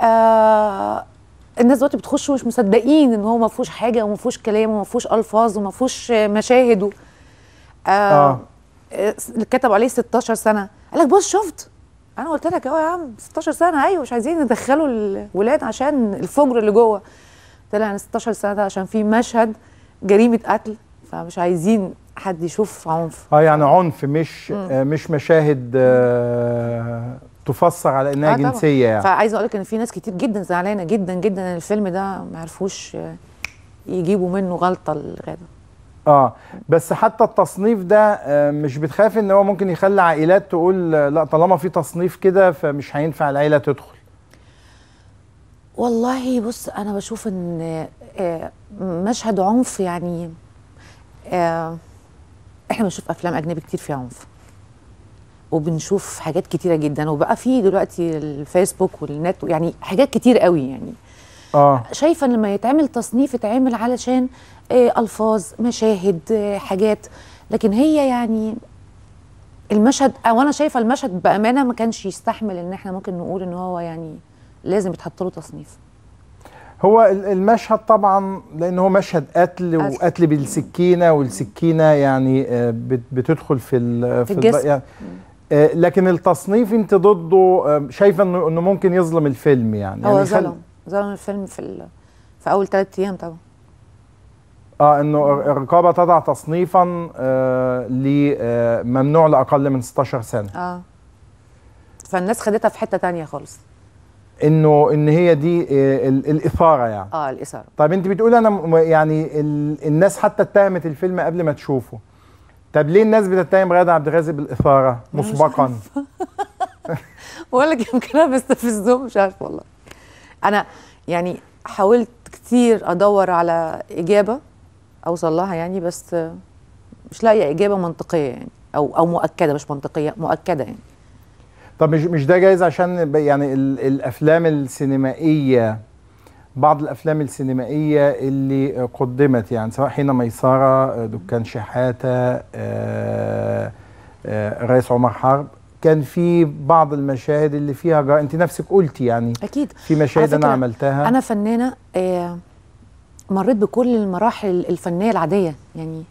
آه الناس دلوقتي بتخش ومش مصدقين ان هو ما فيهوش حاجه وما فيهوش كلام وما فيهوش الفاظ وما فيهوش مشاهد آه آه. اللي كتب عليه 16 سنه قال لك بص شفت انا قلت لك اهو يا عم 16 سنه ايوه مش عايزين ندخلوا الولاد عشان الفجر اللي جوه طلع يعني 16 سنه ده عشان في مشهد جريمه قتل فمش عايزين حد يشوف عنف اه يعني عنف مش آه مش مشاهد آه تفسر على انها آه جنسيه يعني فعايزه اقول لك ان في ناس كتير جدا زعلانه جدا جدا ان الفيلم ده ما عرفوش آه، يجيبوا منه غلطه الغابه اه بس حتى التصنيف ده آه، مش بتخاف ان هو ممكن يخلي عائلات تقول آه، لا طالما في تصنيف كده فمش هينفع العيله تدخل والله بص انا بشوف ان مشهد عنف يعني احنا بنشوف افلام اجنبي كتير فيها عنف وبنشوف حاجات كتيره جدا وبقى في دلوقتي الفيسبوك والنت يعني حاجات كتير قوي يعني اه شايفه لما يتعمل تصنيف يتعمل علشان آه، الفاظ مشاهد آه، حاجات لكن هي يعني المشهد او انا شايفه المشهد بامانه ما كانش يستحمل ان احنا ممكن نقول ان هو يعني لازم يتحط له تصنيف هو المشهد طبعا لان هو مشهد قتل وقتل بالسكينه والسكينه يعني آه، بتدخل في في الجسم يعني آه، لكن التصنيف انت ضده شايفه انه انه ممكن يظلم الفيلم يعني هو يعني ظلم ظلم الفيلم في في اول ثلاث ايام طبعا اه انه الرقابه تضع تصنيفا آه لممنوع آه، لاقل من 16 سنه اه فالناس خدتها في حته تانية خالص انه ان هي دي آه، الاثاره يعني اه الاثاره طيب انت بتقولي انا يعني الناس حتى اتهمت الفيلم قبل ما تشوفه طب ليه الناس بتتهم غاده عبد الغازي بالاثاره مسبقا؟ ولا يمكن انا بستفزهم مش عارف والله. انا يعني حاولت كتير ادور على اجابه اوصل لها يعني بس مش لاقيه اجابه منطقيه يعني او او مؤكده مش منطقيه مؤكده يعني. طب مش مش ده جايز عشان يعني الافلام السينمائيه بعض الافلام السينمائيه اللي قدمت يعني سواء حين ميسره دكان شحاته الرئيس آه، آه، عمر حرب كان في بعض المشاهد اللي فيها جرا... انت نفسك قلتي يعني اكيد في مشاهد انا عملتها انا فنانه آه، مريت بكل المراحل الفنيه العاديه يعني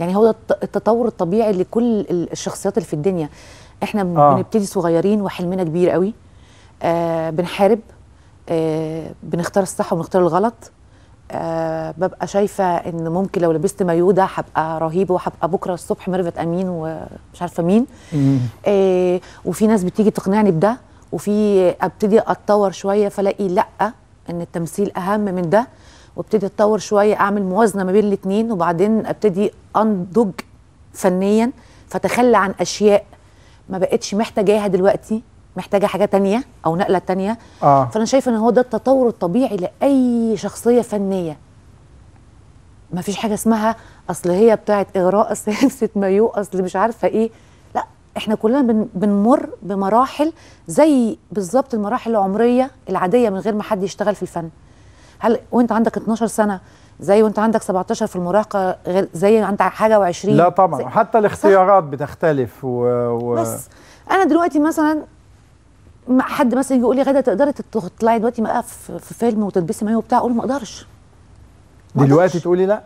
يعني هو التطور الطبيعي لكل الشخصيات اللي في الدنيا احنا آه. بنبتدي صغيرين وحلمنا كبير قوي آه بنحارب آه، بنختار الصح ونختار الغلط أه ببقى شايفه ان ممكن لو لبست مايو ده هبقى رهيبه وهبقى بكره الصبح ميرفت امين ومش عارفه مين آه وفي ناس بتيجي تقنعني بده وفي ابتدي اتطور شويه فلاقي لا ان التمثيل اهم من ده وابتدي اتطور شويه اعمل موازنه ما بين الاثنين وبعدين ابتدي انضج فنيا فتخلى عن اشياء ما بقتش محتاجاها دلوقتي محتاجه حاجه تانية او نقله تانية آه. فانا شايفه ان هو ده التطور الطبيعي لاي شخصيه فنيه ما فيش حاجه اسمها اصل هي بتاعه اغراء اصل مايو اصل مش عارفه ايه لا احنا كلنا بن بنمر بمراحل زي بالظبط المراحل العمريه العاديه من غير ما حد يشتغل في الفن هل وانت عندك 12 سنه زي وانت عندك 17 في المراهقه غير زي عندك حاجه و20 لا طبعا حتى الاختيارات بتختلف و... و... بس انا دلوقتي مثلا حد مثلا يقول لي غدا تقدري تطلعي دلوقتي بقى في فيلم وتلبسي مايو وبتاع اقول ما اقدرش دلوقتي تقولي لا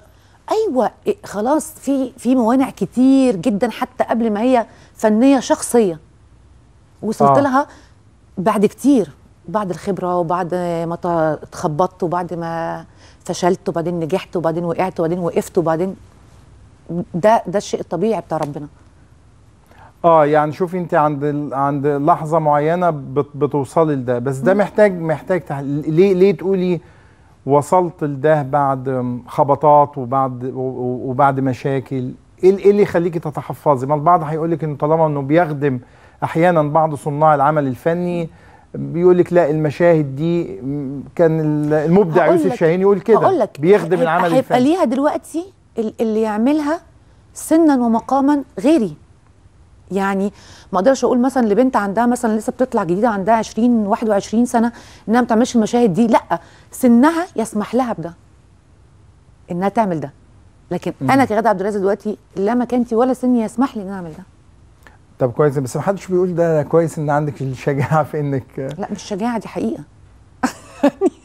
ايوه إيه، خلاص في في موانع كتير جدا حتى قبل ما هي فنيه شخصيه وصلت آه. لها بعد كتير بعد الخبره وبعد ما اتخبطت وبعد ما فشلت وبعدين نجحت وبعدين وقعت وبعدين وقفت وبعدين ده ده الشيء الطبيعي بتاع ربنا اه يعني شوفي انت عند عند لحظه معينه بتوصلي لده بس ده محتاج محتاج تح... ليه ليه تقولي وصلت لده بعد خبطات وبعد وبعد مشاكل إيه, ايه اللي يخليكي تتحفظي ما البعض هيقول لك انه طالما انه بيخدم احيانا بعض صناع العمل الفني بيقول لك لا المشاهد دي كان المبدع يوسف شاهين يقول كده بيخدم العمل الفني هيبقى ليها دلوقتي اللي يعملها سنا ومقاما غيري يعني ما اقدرش اقول مثلا لبنت عندها مثلا لسه بتطلع جديده عندها 20 21 سنه انها ما بتعملش المشاهد دي لا سنها يسمح لها بده انها تعمل ده لكن انا كغاده عبد الرازق دلوقتي لا مكانتي ولا سني يسمح لي ان اعمل ده طب كويس بس ما حدش بيقول ده كويس ان عندك الشجاعه في انك لا مش شجاعه دي حقيقه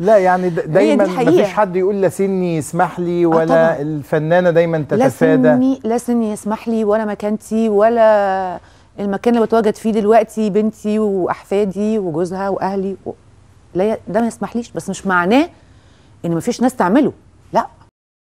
لا يعني دايما مفيش حد يقول لا سني يسمح لي آه، ولا آه الفنانه دايما تتفادى لا سني لا سني يسمح لي ولا مكانتي ولا المكان اللي بتواجد فيه دلوقتي بنتي واحفادي وجوزها واهلي و... لا ده ما يسمحليش بس مش معناه ان مفيش ناس تعمله